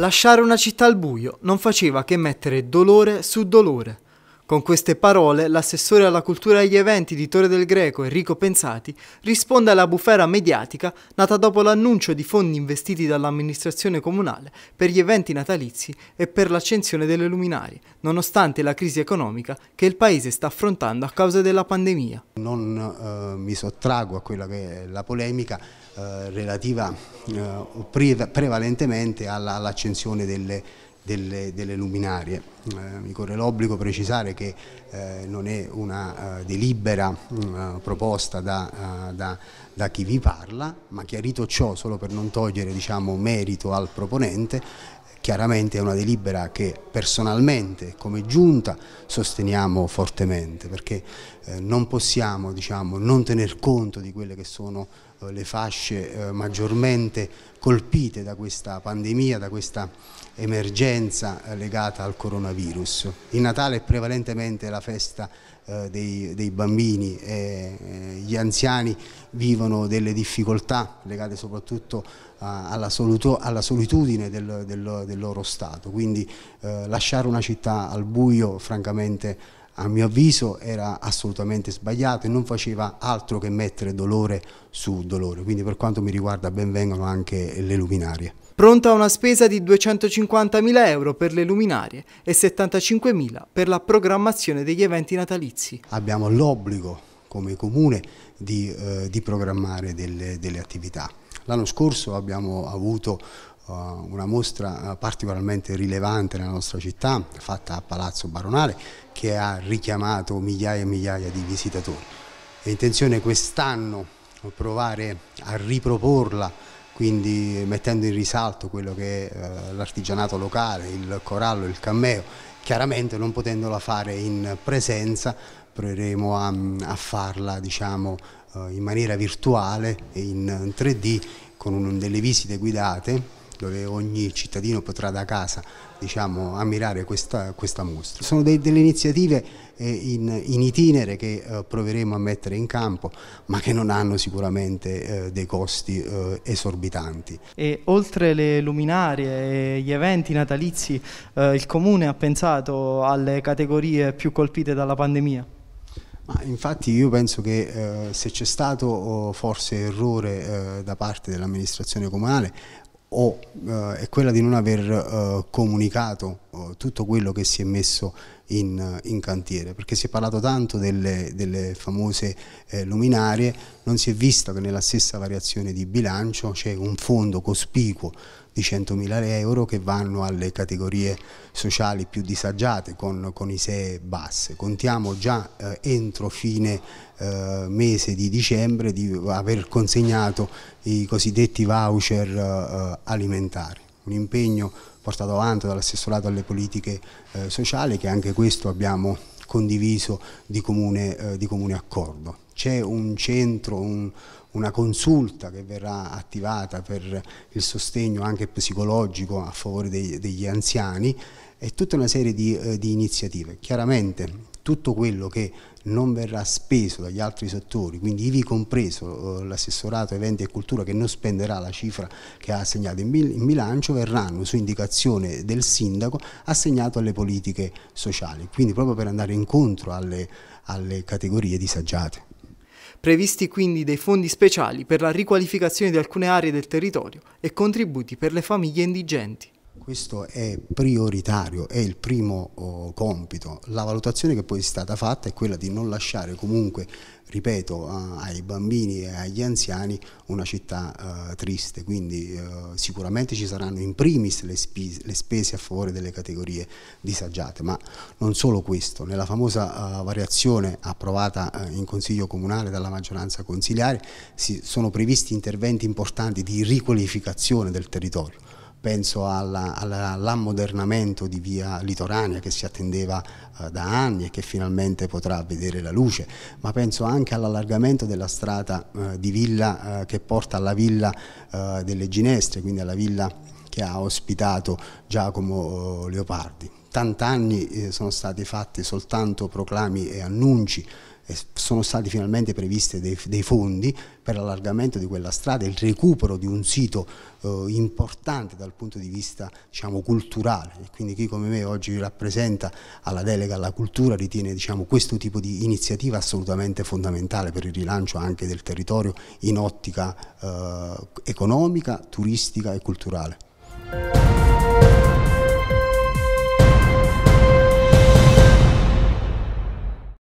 Lasciare una città al buio non faceva che mettere dolore su dolore. Con queste parole l'assessore alla cultura e agli eventi di Torre del Greco Enrico Pensati risponde alla bufera mediatica nata dopo l'annuncio di fondi investiti dall'amministrazione comunale per gli eventi natalizi e per l'accensione delle luminarie, nonostante la crisi economica che il paese sta affrontando a causa della pandemia. Non eh, mi sottrago a quella che è la polemica eh, relativa eh, prevalentemente all'accensione delle luminarie delle, delle luminarie. Eh, mi corre l'obbligo precisare che eh, non è una uh, delibera uh, proposta da, uh, da, da, chi vi parla, ma chiarito ciò, solo per non togliere diciamo, merito al proponente, chiaramente è una delibera che personalmente come giunta sosteniamo fortemente perché eh, non possiamo diciamo, non tener conto di quelle che sono eh, le fasce eh, maggiormente colpite da questa pandemia, da questa emergenza legata al coronavirus. Il Natale è prevalentemente la festa dei, dei bambini e gli anziani vivono delle difficoltà legate soprattutto alla, solitudine del, del, del, loro stato. Quindi eh, lasciare una città al buio, francamente, a mio avviso era assolutamente sbagliato e non faceva altro che mettere dolore su dolore. Quindi per quanto mi riguarda benvengono anche le luminarie. Pronta una spesa di 250.000 euro per le luminarie e 75.000 per la programmazione degli eventi natalizi. Abbiamo l'obbligo come comune di, eh, di programmare delle, delle attività. L'anno scorso abbiamo avuto eh, una mostra eh, particolarmente rilevante nella nostra città, fatta a Palazzo Baronale, che ha richiamato migliaia e migliaia di visitatori. È intenzione quest'anno provare a riproporla quindi mettendo in risalto quello che è eh, l'artigianato locale, il corallo, il cammeo, chiaramente non potendola fare in presenza proveremo a, a farla diciamo, eh, in maniera virtuale, in 3D, con delle visite guidate dove ogni cittadino potrà da casa diciamo, ammirare questa, questa mostra. Sono dei, delle iniziative eh, in, in, itinere che eh, proveremo a mettere in campo ma che non hanno sicuramente eh, dei costi esorbitanti. E oltre le luminarie e gli eventi natalizi il Comune ha pensato alle categorie più colpite dalla pandemia? infatti io penso che eh, se c'è stato oh, forse errore eh, da parte dell'amministrazione comunale o eh, è quella di non aver eh, comunicato tutto quello che si è messo in, in, cantiere, perché si è parlato tanto delle, delle famose eh, luminarie, non si è visto che nella stessa variazione di bilancio c'è un fondo cospicuo di 100.000 euro che vanno alle categorie sociali più disagiate con, con ISEE basse. Contiamo già eh, entro fine eh, mese di dicembre di aver consegnato i cosiddetti voucher eh, alimentari un impegno portato avanti dall'assessorato alle politiche eh, sociali che anche questo abbiamo condiviso di comune, eh, di comune accordo. C'è un centro, un, una consulta che verrà attivata per il sostegno anche psicologico a favore dei, degli anziani e tutta una serie di, eh, di iniziative. Chiaramente tutto quello che non verrà speso dagli altri settori, quindi ivi compreso eh, l'assessorato eventi e cultura che non spenderà la cifra che ha assegnato in bilancio, verranno su indicazione del sindaco assegnato alle politiche sociali, quindi proprio per andare incontro alle, alle categorie disagiate. Previsti quindi dei fondi speciali per la riqualificazione di alcune aree del territorio e contributi per le famiglie indigenti. Questo è prioritario, è il primo oh, compito. La valutazione che poi è stata fatta è quella di non lasciare comunque, ripeto, ai bambini e agli anziani una città eh, triste, quindi eh, sicuramente ci saranno in primis le, le, spese a favore delle categorie disagiate, ma non solo questo, nella famosa eh, variazione approvata eh, in Consiglio Comunale dalla maggioranza consiliare si, sono previsti interventi importanti di riqualificazione del territorio penso all'ammodernamento di via Litoranea che si attendeva eh, da anni e che finalmente potrà vedere la luce, ma penso anche all'allargamento della strada eh, di villa eh, che porta alla villa delle Ginestre, quindi alla villa che ha ospitato Giacomo Leopardi. 80 anni eh, sono stati fatti soltanto proclami e annunci sono stati finalmente previsti dei, dei, fondi per l'allargamento di quella strada, il recupero di un sito eh, importante dal punto di vista diciamo, culturale e quindi chi come me oggi rappresenta alla delega alla cultura ritiene diciamo, questo tipo di iniziativa assolutamente fondamentale per il rilancio anche del territorio in ottica eh, economica, turistica e culturale.